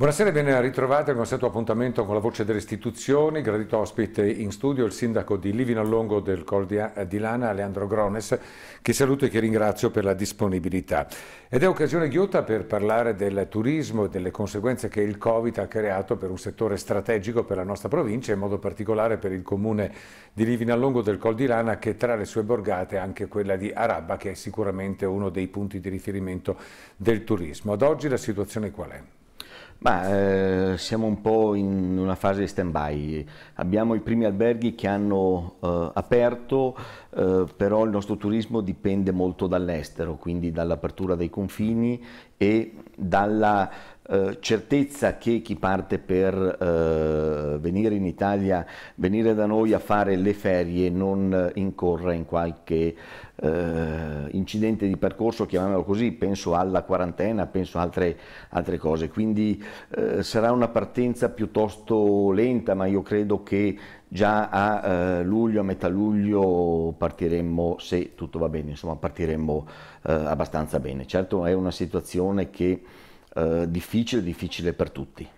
Buonasera e ben ritrovati al consueto appuntamento con la voce delle istituzioni. Gradito ospite in studio il sindaco di Livino a Longo del Col di Lana, Leandro Grones, che saluto e che ringrazio per la disponibilità. Ed è occasione ghiotta per parlare del turismo e delle conseguenze che il Covid ha creato per un settore strategico per la nostra provincia, in modo particolare per il comune di Livino a Longo del Col di Lana, che tra le sue borgate è anche quella di Arabba, che è sicuramente uno dei punti di riferimento del turismo. Ad oggi la situazione qual è? Ma eh, siamo un po' in una fase di stand-by. Abbiamo i primi alberghi che hanno eh, aperto, eh, però il nostro turismo dipende molto dall'estero, quindi dall'apertura dei confini e dalla eh, certezza che chi parte per eh, venire in Italia, venire da noi a fare le ferie non incorra in qualche eh, incidente di percorso, chiamiamolo così, penso alla quarantena, penso a altre, altre cose, quindi eh, sarà una partenza piuttosto lenta, ma io credo che già a eh, luglio, a metà luglio partiremmo, se tutto va bene, insomma partiremmo abbastanza bene. Certo è una situazione che eh, difficile, difficile per tutti.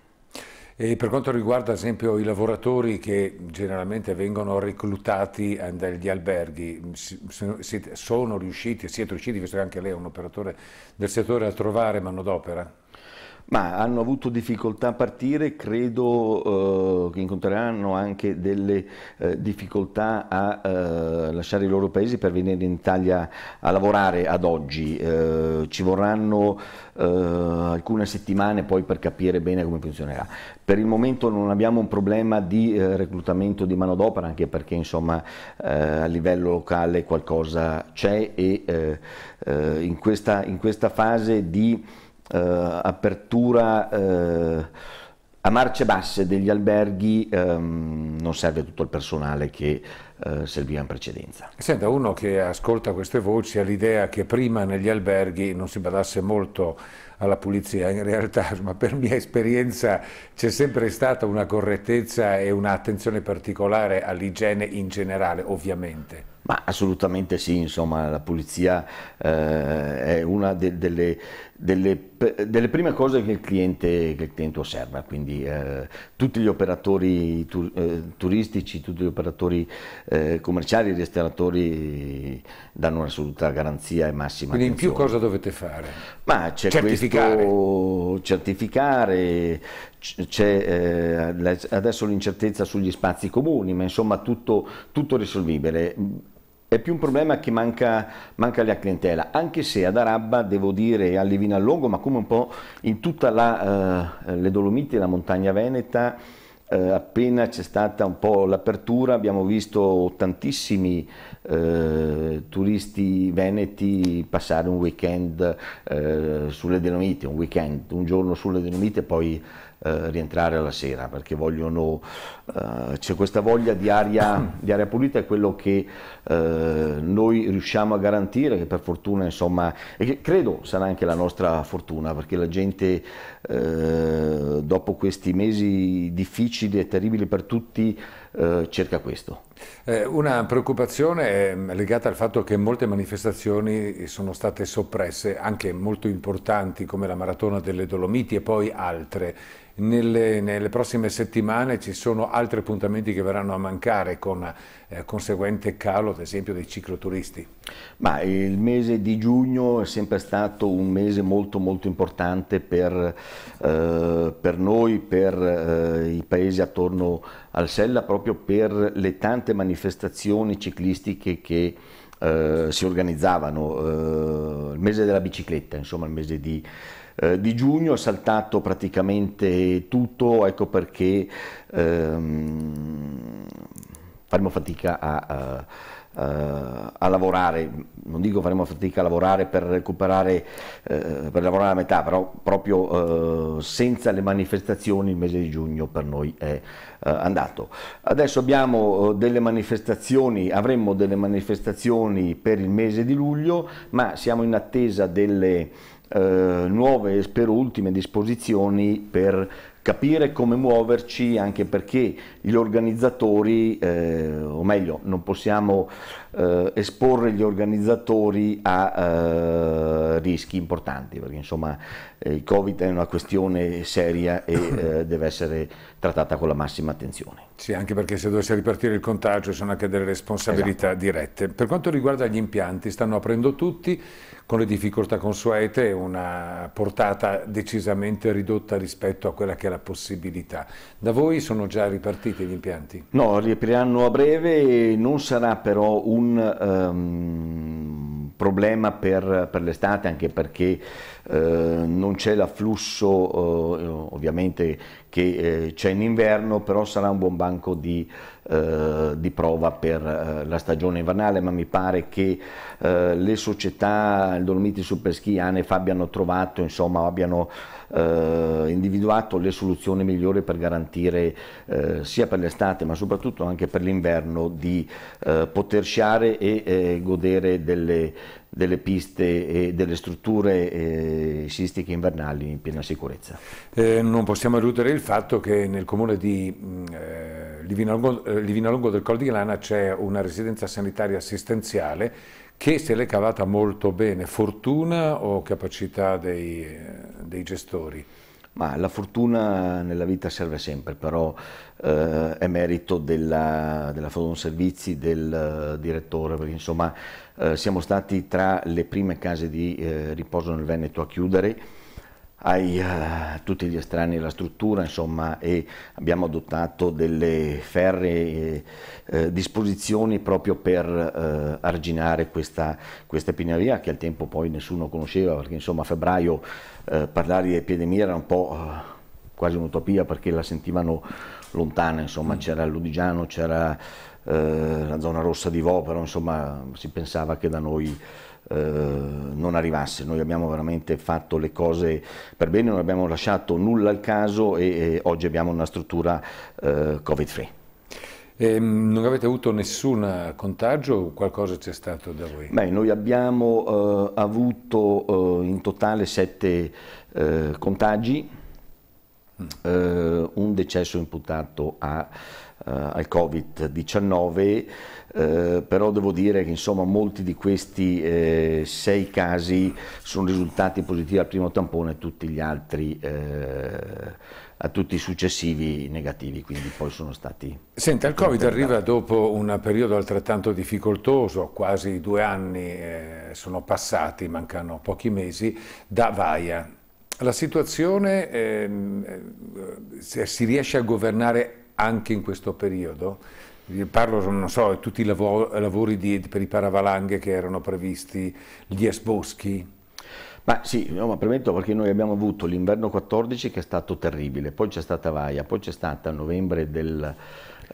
E per quanto riguarda ad esempio i lavoratori che generalmente vengono reclutati eh, dagli alberghi, sono riusciti, siete riusciti, visto che anche lei è un operatore del settore, a trovare manodopera? Ma hanno avuto difficoltà a partire, credo eh, che incontreranno anche delle eh, difficoltà a eh, lasciare i loro paesi per venire in Italia a lavorare ad oggi. Eh, ci vorranno eh, alcune settimane poi per capire bene come funzionerà. Per il momento non abbiamo un problema di eh, reclutamento di manodopera, anche perché insomma, a livello locale qualcosa c'è e in questa, in, questa, fase di eh, apertura eh, a marce basse degli alberghi ehm, non serve tutto il personale che eh, serviva in precedenza. Senta, uno che ascolta queste voci ha l'idea che prima negli alberghi non si badasse molto alla pulizia, in realtà, ma per mia esperienza c'è sempre stata una correttezza e un'attenzione particolare all'igiene in generale, ovviamente. Ma assolutamente sì, insomma, la pulizia eh, è una de delle, delle, delle, prime cose che il cliente, che il cliente osserva, quindi eh, tutti gli operatori tu, eh, turistici, tutti gli operatori eh, commerciali, i ristoratori eh, danno assoluta garanzia e massima Quindi attenzione. in più cosa dovete fare? Ma c'è certificare. Questo, certificare, c'è eh, adesso l'incertezza sugli spazi comuni, ma insomma tutto, tutto risolvibile. È più un problema che manca, manca la clientela, anche se ad Arabba, devo dire, a Levinallongo, ma come un po' in tutte eh, le Dolomiti la montagna veneta, eh, appena c'è stata un po' l'apertura abbiamo visto tantissimi eh, turisti veneti passare un weekend eh, sulle Dolomiti, un weekend, un giorno sulle Dolomiti e poi eh, rientrare alla sera perché vogliono, eh, c'è questa voglia di aria, di aria pulita, è quello che eh, noi riusciamo a garantire, che per fortuna insomma, e che credo sarà anche la nostra fortuna perché la gente eh, dopo questi mesi difficili e terribili per tutti eh, cerca questo. Eh, una preoccupazione legata al fatto che molte manifestazioni sono state soppresse, anche molto importanti come la Maratona delle Dolomiti e poi altre. Nelle, nelle, prossime settimane ci sono altri appuntamenti che verranno a mancare con eh, conseguente calo ad esempio dei cicloturisti. Ma il mese di giugno è sempre stato un mese molto molto importante per, eh, per noi, per eh, i paesi attorno a al Sella proprio per le tante manifestazioni ciclistiche che eh, si organizzavano, eh, il mese della bicicletta, insomma il mese di, eh, di giugno, è saltato praticamente tutto, ecco perché ehm, faremo fatica a, a eh, a lavorare, non dico faremo fatica a lavorare per recuperare, eh, per lavorare a metà, però proprio eh, senza le manifestazioni il mese di giugno per noi è andato. Adesso abbiamo delle manifestazioni, avremmo delle manifestazioni per il mese di luglio, ma siamo in attesa delle nuove, spero ultime disposizioni per capire come muoverci anche perché gli organizzatori, eh, o meglio, non possiamo eh, esporre gli organizzatori a eh, rischi importanti, perché insomma eh, il Covid è una questione seria e eh, deve essere trattata con la massima attenzione. Sì, anche perché se dovesse ripartire il contagio ci sono anche delle responsabilità esatto. dirette. Per quanto riguarda gli impianti, stanno aprendo tutti con le difficoltà consuete, una portata decisamente ridotta rispetto a quella che è la possibilità. Da voi sono già ripartiti gli impianti? No, riapriranno a breve, non sarà però un un um, problema per, per, l'estate anche perché eh, non c'è l'afflusso eh, ovviamente che eh, c'è in inverno, però sarà un buon banco di eh, di prova per eh, la stagione invernale, ma mi pare che eh, le società, il Dolomiti Superski, ANEF abbiano trovato, insomma, abbiano eh, individuato le soluzioni migliori per garantire eh, sia per l'estate ma soprattutto anche per l'inverno di poter sciare e godere delle, delle piste e delle strutture eh, scistiche invernali in piena sicurezza. Eh, non possiamo eludere il fatto che nel comune di mm, eh, Livinalongo, eh, del Col di Lana c'è una residenza sanitaria assistenziale che se l'è cavata molto bene, fortuna o capacità dei, eh, dei gestori? Ma la fortuna nella vita serve sempre, però eh, è merito della, della Fodon Servizi, del uh, direttore, perché insomma eh, siamo stati tra le prime case di eh, riposo nel Veneto a chiudere ai, a eh, tutti gli estranei alla struttura, insomma, e abbiamo adottato delle ferre eh, eh disposizioni proprio per eh, arginare questa, questa, epidemia che al tempo poi nessuno conosceva, perché insomma a febbraio eh, parlare di epidemia era un po' eh, quasi un'utopia perché la sentivano lontana, insomma, mm. c'era Ludigiano, c'era la zona rossa di Vopero, insomma, si pensava che da noi eh, non arrivasse. Noi abbiamo veramente fatto le cose per bene, non abbiamo lasciato nulla al caso e, e oggi abbiamo una struttura eh, Covid-free. E ehm, non avete avuto nessun contagio o qualcosa c'è stato da voi? Beh, noi abbiamo eh, avuto eh, in totale sette eh, contagi, mm. Eh, un decesso imputato a eh, al Covid-19, eh, però devo dire che insomma, molti di questi eh, sei casi sono risultati positivi al primo tampone, tutti gli altri, eh, a tutti i successivi negativi, quindi poi sono stati... Senta, il Covid arriva dopo un periodo altrettanto difficoltoso, quasi due anni eh, sono passati, mancano pochi mesi, da Vaia. La situazione ehm, eh, si riesce a governare anche in questo periodo. Parlo, non so, tutti i lavori, di, per i paravalanghe che erano previsti, gli esboschi, ma sì, no, ma premetto perché noi abbiamo avuto l'inverno 14 che è stato terribile, poi c'è stata Vaia, poi c'è stata a novembre del...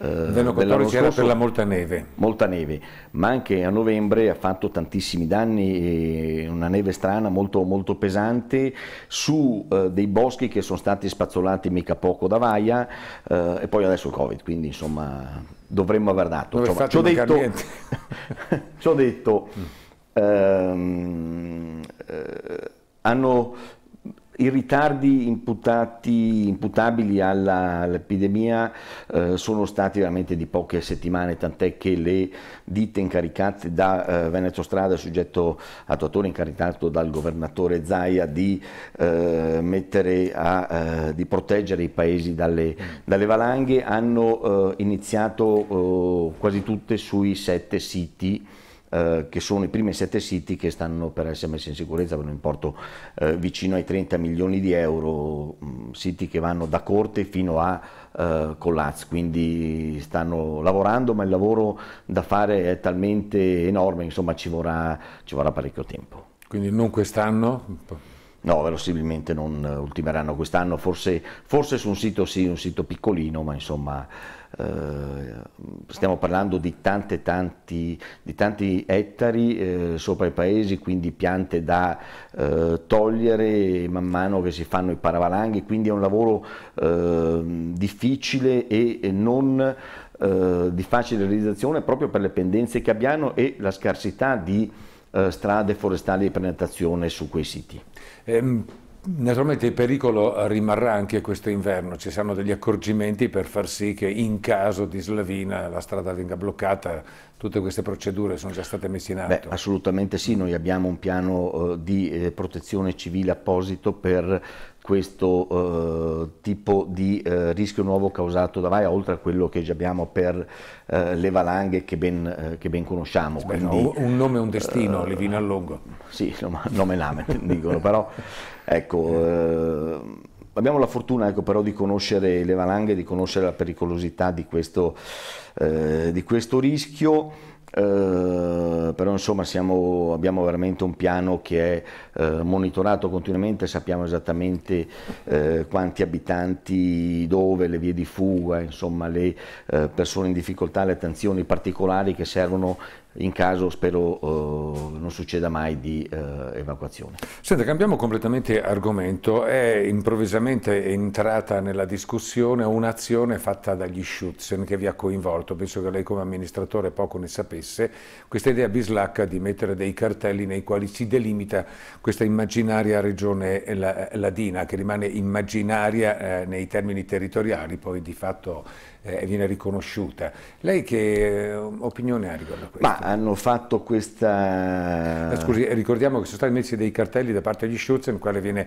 Eh, l'inverno 14 era per la molta neve. Molta neve, ma anche a novembre ha fatto tantissimi danni una neve strana molto, molto pesante, su eh, dei boschi che sono stati spazzolati mica poco da vaia eh, e poi adesso il Covid, quindi insomma dovremmo aver dato. Insomma, ci ho detto, ci detto ehm, eh, hanno i ritardi imputabili all'epidemia eh, sono stati veramente di poche settimane, tant'è che le ditte incaricate da eh, Veneto Strada, soggetto attuatore incaricato dal governatore Zaia di, eh, a, eh, di proteggere i paesi dalle, dalle valanghe, hanno eh, iniziato eh, quasi tutte sui sette siti eh, che sono i primi sette siti che stanno per essere messi in sicurezza per un importo eh, vicino ai 30 milioni di euro, mh, mm, siti che vanno da Corte fino a eh, Collaz, quindi stanno lavorando, ma il lavoro da fare è talmente enorme, insomma ci vorrà, ci vorrà parecchio tempo. Quindi non quest'anno? No, verosimilmente non eh, ultimeranno quest'anno, forse, forse, su un sito sì, un sito piccolino, ma insomma eh, stiamo parlando di, tante, tanti, di tanti ettari eh, sopra i paesi, quindi piante da eh, togliere man mano che si fanno i paravalanghi, quindi è un lavoro ehm, difficile e, e non eh, di facile realizzazione proprio per le pendenze che abbiamo e la scarsità di eh, strade forestali di prenotazione su quei siti. Ehm, naturalmente il pericolo rimarrà anche questo inverno, ci saranno degli accorgimenti per far sì che in caso di slavina la strada venga bloccata, tutte queste procedure sono già state messe in atto? Beh, assolutamente sì, noi abbiamo un piano eh, di eh, protezione civile apposito per questo eh, tipo di eh, rischio nuovo causato da vaia, oltre a quello che già abbiamo per eh, le valanghe che ben, eh, che ben conosciamo. Beh, Quindi, no, un nome e un destino, Levino Allongo. Sì, nome e lamen dicono, però ecco Abbiamo la fortuna ecco, però di conoscere le valanghe, di conoscere la pericolosità di questo, eh, di questo rischio. Eh, però insomma siamo, abbiamo veramente un piano che è eh, monitorato continuamente, sappiamo esattamente eh, quanti abitanti, dove, le vie di fuga, insomma le eh, persone in difficoltà, le attenzioni particolari che servono in caso spero eh, non succeda mai di eh, evacuazione. Senta, cambiamo completamente argomento, è improvvisamente entrata nella discussione un'azione fatta dagli Schutzen che vi ha coinvolto, penso che lei come amministratore poco ne sapesse, questa idea bislacca di mettere dei cartelli nei quali si delimita questa immaginaria regione eh, eh, ladina che rimane immaginaria eh, nei termini territoriali, poi di fatto eh, viene riconosciuta. Lei che opinione ha riguardo a questo? Ma, hanno fatto questa... Eh, scusi, ricordiamo che sono stati messi dei cartelli da parte degli Schutz, in quale viene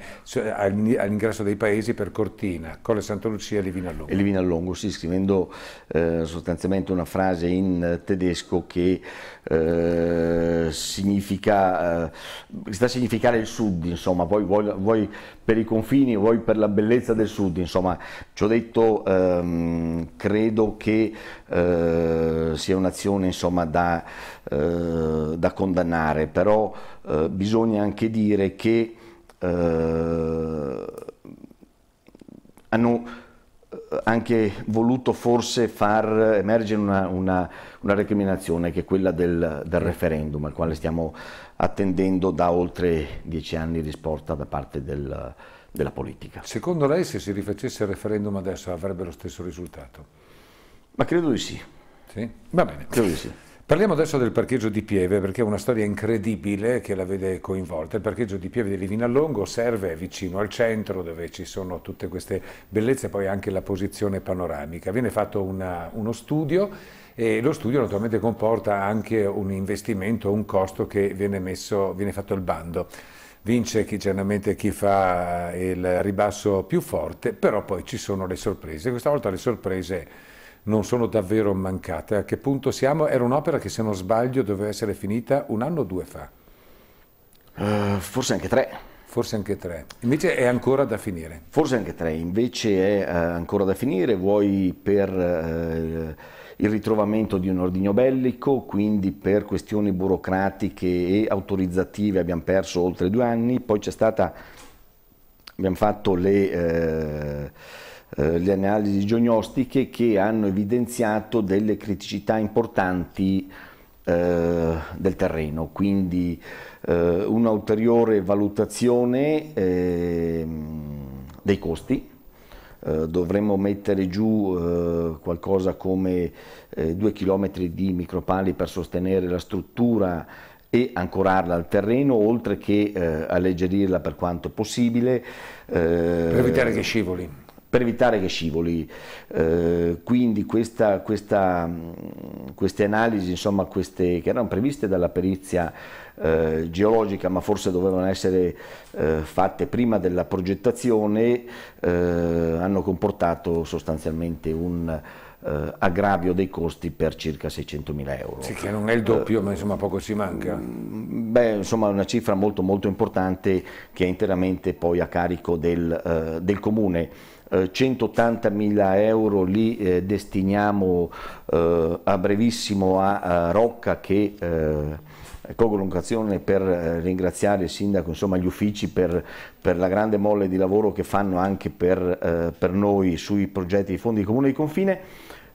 all'ingresso dei paesi per Cortina, Colle Santa Lucia e Livina Longo. E Livina Longo, sì, scrivendo eh, sostanzialmente una frase in tedesco che eh, significa, eh, sta a significare il sud, insomma, poi vuoi, vuoi per i confini, vuoi per la bellezza del sud, insomma, ci ho detto, ehm, credo che eh, sia un'azione insomma, da, eh, da, condannare, però eh, bisogna anche dire che eh, hanno eh, anche voluto forse far emergere una, una, una recriminazione che è quella del, del referendum al quale stiamo attendendo da oltre dieci anni risposta da parte del, della politica. Secondo lei se si rifacesse il referendum adesso avrebbe lo stesso risultato? Ma credo di sì. Sì? Va bene. Credo di sì. Parliamo adesso del parcheggio di Pieve perché è una storia incredibile che la vede coinvolta. Il parcheggio di Pieve di Livinallongo serve vicino al centro dove ci sono tutte queste bellezze e poi anche la posizione panoramica. Viene fatto una, uno studio e lo studio naturalmente comporta anche un investimento, un costo che viene, messo, viene fatto il bando vince chi, generalmente chi fa eh, il ribasso più forte, però poi ci sono le sorprese. Questa volta le sorprese non sono davvero mancate. A che punto siamo? Era un'opera che, se non sbaglio, doveva essere finita un anno o due fa. Uh, forse anche tre. Forse anche tre. Invece è ancora da finire. Forse anche tre, invece è eh, ancora da finire. Vuoi per eh, il ritrovamento di un ordigno bellico, quindi per questioni burocratiche e autorizzative abbiamo perso oltre due anni, poi c'è stata, abbiamo fatto le, eh, eh le analisi geognostiche che hanno evidenziato delle criticità importanti eh, del terreno, quindi eh, un'ulteriore valutazione eh, dei costi, eh, dovremmo mettere giù eh, qualcosa come eh, due chilometri di micropali per sostenere la struttura e ancorarla al terreno, oltre che eh, alleggerirla per quanto possibile. Eh, per evitare che scivoli per evitare che scivoli. Eh, quindi questa, questa, queste analisi, insomma, queste, che erano previste dalla perizia eh, geologica, ma forse dovevano essere eh, fatte prima della progettazione, eh, hanno comportato sostanzialmente un eh, aggravio dei costi per circa 600.000 euro. Sì, che non è il doppio, ma insomma poco si manca. Beh, insomma è una cifra molto molto importante che è interamente poi a carico del, eh, del comune. 180 eh, mila euro li eh, destiniamo eh, a brevissimo a, a Rocca che eh, colgo l'occasione per eh, ringraziare il sindaco, insomma gli uffici per, per, la grande molle di lavoro che fanno anche per, eh, per noi sui progetti di fondi di comune di confine,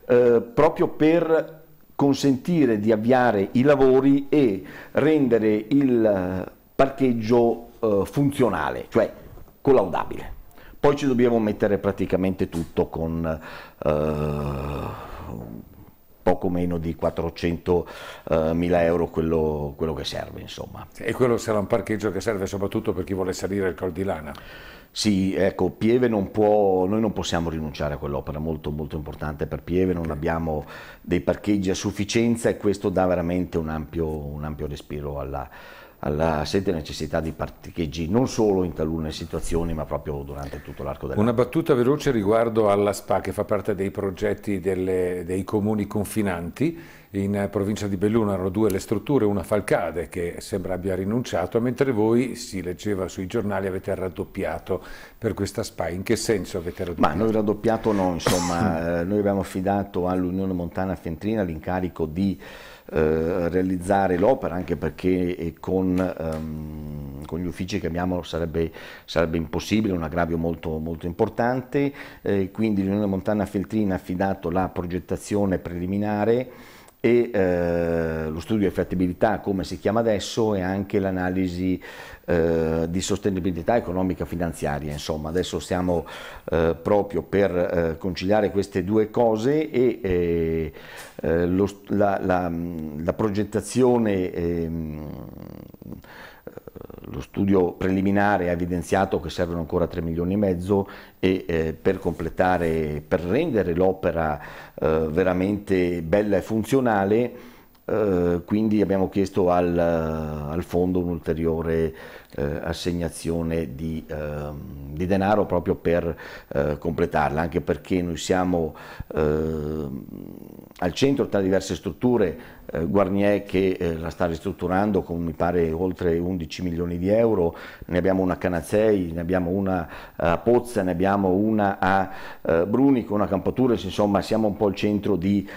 proprio per consentire di avviare i lavori e rendere il parcheggio funzionale, cioè collaudabile. Poi ci dobbiamo mettere praticamente tutto con eh, poco meno di 400 eh, mila euro quello, quello, che serve. Insomma. E quello sarà un parcheggio che serve soprattutto per chi vuole salire il Col di Lana? Sì, ecco, Pieve non può, noi non possiamo rinunciare a quell'opera, molto molto importante per Pieve, non abbiamo dei parcheggi a sufficienza e questo dà veramente un ampio, un ampio respiro alla, alla sente necessità di parcheggi non solo in talune situazioni ma proprio durante tutto l'arco dell'anno. Una battuta veloce riguardo alla SPA che fa parte dei progetti delle, dei comuni confinanti in provincia di Belluno erano due le strutture, una Falcade che sembra abbia rinunciato, mentre voi, si leggeva sui giornali, avete raddoppiato per questa SPA. In che senso avete raddoppiato? Ma noi raddoppiato no, insomma, eh, noi abbiamo affidato all'Unione Montana Fentrina l'incarico di eh, realizzare l'opera, anche perché eh, con, ehm, con, gli uffici che abbiamo sarebbe, sarebbe impossibile, un aggravio molto, molto importante, eh, quindi l'Unione Montana Feltrina ha affidato la progettazione preliminare e eh, lo studio di fattibilità, come si chiama adesso, e anche l'analisi eh, di sostenibilità economica finanziaria. Insomma, adesso stiamo eh, proprio per eh, conciliare queste due cose e eh, eh, lo, la, la, la, progettazione ehm, lo studio preliminare ha evidenziato che servono ancora 3 milioni e mezzo e eh, per completare, per rendere l'opera eh, veramente bella e funzionale eh, quindi abbiamo chiesto al, al fondo un'ulteriore eh, assegnazione di, eh, di, denaro proprio per eh, completarla, anche perché noi siamo ehm, al centro tra diverse strutture, eh, Guarnier che la sta ristrutturando con mi pare oltre 11 milioni di euro, ne abbiamo una a Canazzei, ne abbiamo una a Pozza, ne abbiamo una a Bruni con una a insomma siamo un po' al centro di,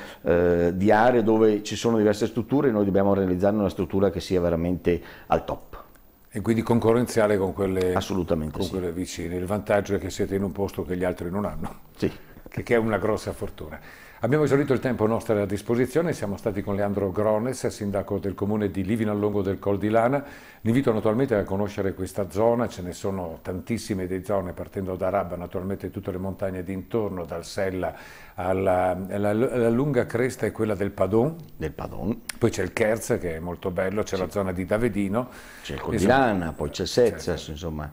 di aree dove ci sono diverse diverse strutture, noi dobbiamo realizzare una struttura che sia veramente al top. E quindi concorrenziale con quelle, con sì. quelle vicine. Il vantaggio è che siete in un posto che gli altri non hanno, sì. che, che è una grossa fortuna. Abbiamo esaurito il tempo a nostra disposizione, siamo stati con Leandro Grones, sindaco del comune di Livino Livinallongo del Col di Lana. L'invito naturalmente a conoscere questa zona, ce ne sono tantissime di zone, partendo da Rabba, naturalmente tutte le montagne d'intorno, dal Sella alla, alla, alla lunga cresta è quella del Padon. Del Padon. Poi c'è il Kerz che è molto bello, c'è la zona di Davedino. C'è il Col di Lana, poi c'è Sezza, certo. insomma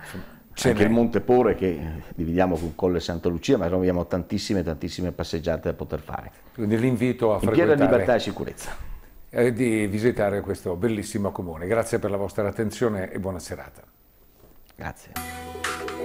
c'è anche il Monte Pore che eh, dividiamo con Colle Santa Lucia, ma abbiamo tantissime, tantissime passeggiate da poter fare. Quindi l'invito a frequentare... In piena libertà e sicurezza. di visitare questo bellissimo comune. Grazie per la vostra attenzione e buona serata. Grazie.